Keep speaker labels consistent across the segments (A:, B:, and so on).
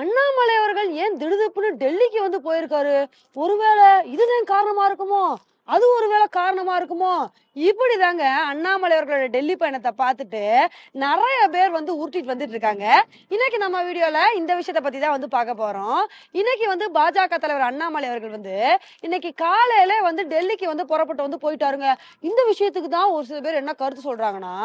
A: அண்ணாமலை அவர்கள் ஏன் திடுதிப்புன்னு டெல்லிக்கு வந்து போயிருக்காரு ஒருவேளை இதுதான் காரணமா இருக்குமோ அது ஒருவேளை காரணமா இருக்குமோ இப்படி தாங்க அண்ணாமலை அவர்களோட டெல்லி பயணத்தை பார்த்துட்டு நிறைய பேர் வந்து உருட்டிட்டு வந்துட்டு இருக்காங்க இன்னைக்கு நம்ம வீடியோல இந்த விஷயத்த பத்தி தான் வந்து பார்க்க போறோம் இன்னைக்கு வந்து பாஜக தலைவர் அண்ணாமலை அவர்கள் வந்து இன்னைக்கு காலையில வந்து டெல்லிக்கு வந்து புறப்பட்டு வந்து போயிட்டாருங்க இந்த விஷயத்துக்கு தான் ஒரு சில பேர் என்ன கருத்து சொல்றாங்கன்னா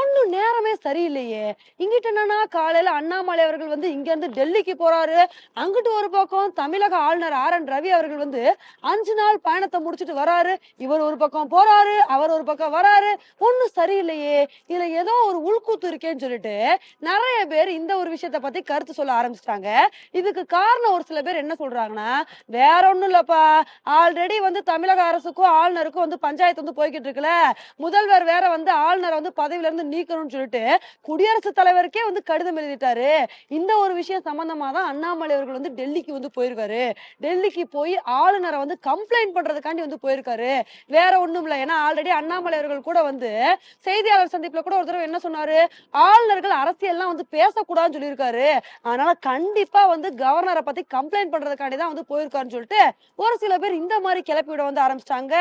A: ஒண்ணு நேரமே சரியில்லையே இங்கிட்ட என்னன்னா காலையில அண்ணாமலை அவர்கள் வந்து இங்க இருந்து டெல்லிக்கு போறாரு அங்கிட்டு ஒரு பக்கம் தமிழக ஆளுநர் ஆர் என் ரவி அவர்கள் வந்து அஞ்சு நாள் பயணத்தை முடிச்சுட்டு வராரு போறாரு இவர் ஒரு பக்கம் போறாரு அவர் ஒரு பக்கம் வராரு ஒண்ணு சரியில்லையே இதுல ஏதோ ஒரு உள்கூத்து இருக்கேன்னு சொல்லிட்டு நிறைய பேர் இந்த ஒரு விஷயத்த பத்தி கருத்து சொல்ல ஆரம்பிச்சிட்டாங்க இதுக்கு காரணம் ஒரு சில பேர் என்ன சொல்றாங்கன்னா வேற ஒண்ணும் இல்லப்பா ஆல்ரெடி வந்து தமிழக அரசுக்கும் ஆளுநருக்கும் வந்து பஞ்சாயத்து வந்து போய்கிட்டு இருக்குல்ல முதல்வர் வேற வந்து ஆளுநரை வந்து பதவியில இருந்து நீக்கணும்னு சொல்லிட்டு குடியரசுத் தலைவருக்கே வந்து கடிதம் எழுதிட்டாரு இந்த ஒரு விஷயம் சம்பந்தமா தான் அண்ணாமலை அவர்கள் வந்து டெல்லிக்கு வந்து போயிருக்காரு டெல்லிக்கு போய் ஆளுநரை வந்து கம்ப்ளைண்ட் பண்றதுக்காண்டி வந்து போயிருக்காரு இருக்காரு வேற ஒண்ணும் இல்ல ஏன்னா ஆல்ரெடி அண்ணாமலை அவர்கள் கூட வந்து செய்தியாளர் சந்திப்புல கூட ஒரு தடவை என்ன சொன்னாரு ஆளுநர்கள் அரசியல்லாம் வந்து பேசக்கூடாதுன்னு சொல்லியிருக்காரு அதனால கண்டிப்பா வந்து கவர்னரை பத்தி கம்ப்ளைண்ட் பண்றதுக்காண்டி தான் வந்து போயிருக்காருன்னு சொல்லிட்டு ஒரு சில பேர் இந்த மாதிரி கிளப்பி விட வந்து ஆரம்பிச்சிட்டாங்க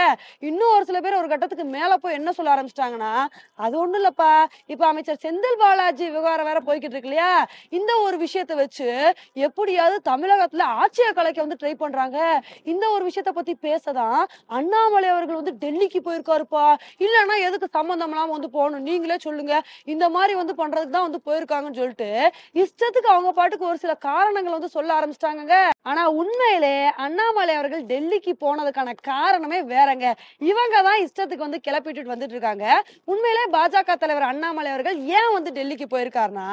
A: இன்னும் ஒரு சில பேர் ஒரு கட்டத்துக்கு மேல போய் என்ன சொல்ல ஆரம்பிச்சிட்டாங்கன்னா அது ஒண்ணும் இல்லப்பா இப்ப அமைச்சர் செந்தில் பாலாஜி விவகாரம் வேற போய்கிட்டு இருக்கு இல்லையா இந்த ஒரு விஷயத்த வச்சு எப்படியாவது தமிழகத்துல ஆட்சியை கலைக்க வந்து ட்ரை பண்றாங்க இந்த ஒரு விஷயத்த பத்தி பேசதான் அண்ணா அண்ணாமலை அவர்கள் வந்து டெல்லிக்கு போயிருக்காருப்பா இல்லைன்னா எதுக்கு சம்பந்தம் இல்லாம வந்து போகணும் நீங்களே சொல்லுங்க இந்த மாதிரி வந்து பண்றதுக்கு தான் வந்து போயிருக்காங்கன்னு சொல்லிட்டு இஷ்டத்துக்கு அவங்க பாட்டுக்கு ஒரு சில காரணங்கள் வந்து சொல்ல ஆரம்பிச்சிட்டாங்க ஆனா உண்மையிலே அண்ணாமலை அவர்கள் டெல்லிக்கு போனதுக்கான காரணமே வேறங்க இவங்க தான் இஷ்டத்துக்கு வந்து கிளப்பிட்டு வந்துட்டு இருக்காங்க உண்மையிலே பாஜக தலைவர் அண்ணாமலை அவர்கள் ஏன் வந்து டெல்லிக்கு போயிருக்காருன்னா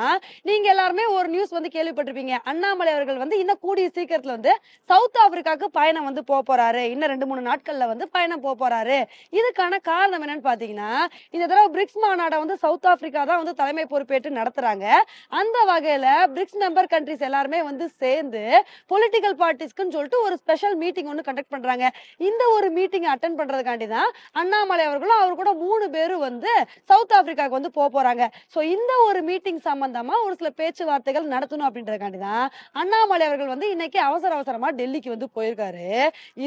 A: நீங்க எல்லாருமே ஒரு நியூஸ் வந்து கேள்விப்பட்டிருப்பீங்க அண்ணாமலை அவர்கள் வந்து இன்னும் கூடிய சீக்கிரத்துல வந்து சவுத் ஆப்பிரிக்காவுக்கு பயணம் வந்து போக போறாரு இன்னும் ரெண்டு மூணு நாட்கள்ல வந்து என்ன போக போறாரு இதுக்கான காரணம் என்னன்னு பாத்தீங்கன்னா இந்த தடவை பிரிக்ஸ் மாநாடை வந்து சவுத் ஆப்பிரிக்கா தான் வந்து தலைமை பொறுப்பேற்று நடத்துறாங்க அந்த வகையில பிரிக்ஸ் மெம்பர் கண்ட்ரிஸ் எல்லாருமே வந்து சேர்ந்து பொலிட்டிக்கல் பார்ட்டிஸ்க்குன்னு சொல்லிட்டு ஒரு ஸ்பெஷல் மீட்டிங் ஒன்று கண்டக்ட் பண்றாங்க இந்த ஒரு மீட்டிங் அட்டன் பண்றதுக்காண்டி தான் அண்ணாமலை அவர்களும் அவர் கூட மூணு பேரும் வந்து சவுத் ஆப்பிரிக்காவுக்கு வந்து போக போறாங்க ஸோ இந்த ஒரு மீட்டிங் சம்பந்தமா ஒரு சில பேச்சுவார்த்தைகள் நடத்தணும் அப்படின்றதுக்காண்டி தான் அண்ணாமலை அவர்கள் வந்து இன்னைக்கு அவசர அவசரமா டெல்லிக்கு வந்து போயிருக்காரு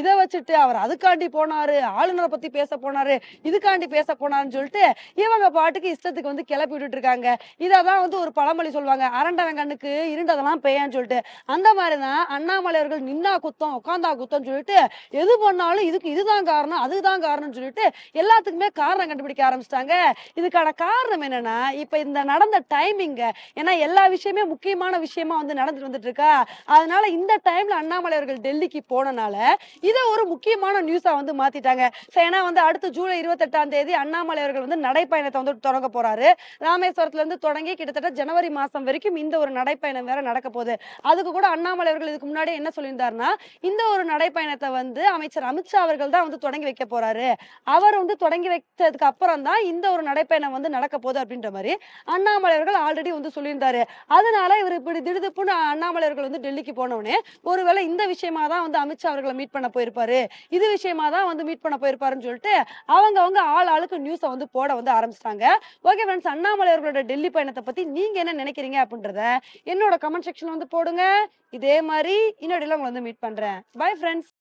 A: இதை வச்சுட்டு அவர் அதுக்காண்டி போனா போனாரு ஆளுநரை பத்தி பேச போனாரு இதுக்காண்டி பேச போனாருன்னு சொல்லிட்டு இவங்க பாட்டுக்கு இஷ்டத்துக்கு வந்து கிளப்பி விட்டுட்டு இருக்காங்க இதான் வந்து ஒரு பழமொழி சொல்லுவாங்க அரண்டவன் கண்ணுக்கு இருண்டதெல்லாம் பேயான்னு சொல்லிட்டு அந்த மாதிரிதான் அண்ணாமலை அவர்கள் நின்னா குத்தம் உட்காந்தா குத்தம் சொல்லிட்டு எது பண்ணாலும் இதுக்கு இதுதான் காரணம் அதுதான் காரணம்னு சொல்லிட்டு எல்லாத்துக்குமே காரணம் கண்டுபிடிக்க ஆரம்பிச்சிட்டாங்க இதுக்கான காரணம் என்னன்னா இப்ப இந்த நடந்த டைமிங்க ஏன்னா எல்லா விஷயமே முக்கியமான விஷயமா வந்து நடந்துட்டு வந்துட்டு இருக்கா அதனால இந்த டைம்ல அண்ணாமலை அவர்கள் டெல்லிக்கு போனனால இதை ஒரு முக்கியமான நியூஸா வந்து மாறி மாத்திட்டாங்க ஏன்னா வந்து அடுத்து ஜூலை இருபத்தெட்டாம் தேதி அண்ணாமலை அவர்கள் வந்து நடைப்பயணத்தை வந்து தொடங்க போறாரு ராமேஸ்வரத்துல இருந்து தொடங்கி கிட்டத்தட்ட ஜனவரி மாசம் வரைக்கும் இந்த ஒரு நடைப்பயணம் வேற நடக்க போகுது அதுக்கு கூட அண்ணாமலை அவர்கள் இதுக்கு முன்னாடி என்ன சொல்லியிருந்தாருன்னா இந்த ஒரு நடைப்பயணத்தை வந்து அமைச்சர் அமித்ஷா அவர்கள் தான் வந்து தொடங்கி வைக்க போறாரு அவர் வந்து தொடங்கி வைத்ததுக்கு அப்புறம் தான் இந்த ஒரு நடைப்பயணம் வந்து நடக்க போகுது அப்படின்ற மாதிரி அண்ணாமலை அவர்கள் ஆல்ரெடி வந்து சொல்லியிருந்தாரு அதனால இவர் இப்படி திடுதுப்புன்னு அண்ணாமலை அவர்கள் வந்து டெல்லிக்கு போனவனே ஒருவேளை இந்த விஷயமா தான் வந்து அமித்ஷா அவர்களை மீட் பண்ண போயிருப்பாரு இது விஷயமா தான் வந்து வந்து மீட் பண்ண போயிருப்பாருன்னு சொல்லிட்டு அவங்க அவங்க ஆள் ஆளுக்கு நியூஸ் வந்து போட வந்து ஆரம்பிச்சிட்டாங்க ஓகே ஃப்ரெண்ட்ஸ் அண்ணாமலை அவர்களோட டெல்லி பயணத்தை பத்தி நீங்க என்ன நினைக்கிறீங்க அப்படின்றத என்னோட கமெண்ட் செக்ஷன் வந்து போடுங்க இதே மாதிரி இன்னொரு வந்து மீட் பண்றேன் பை ஃப்ரெண்ட்ஸ்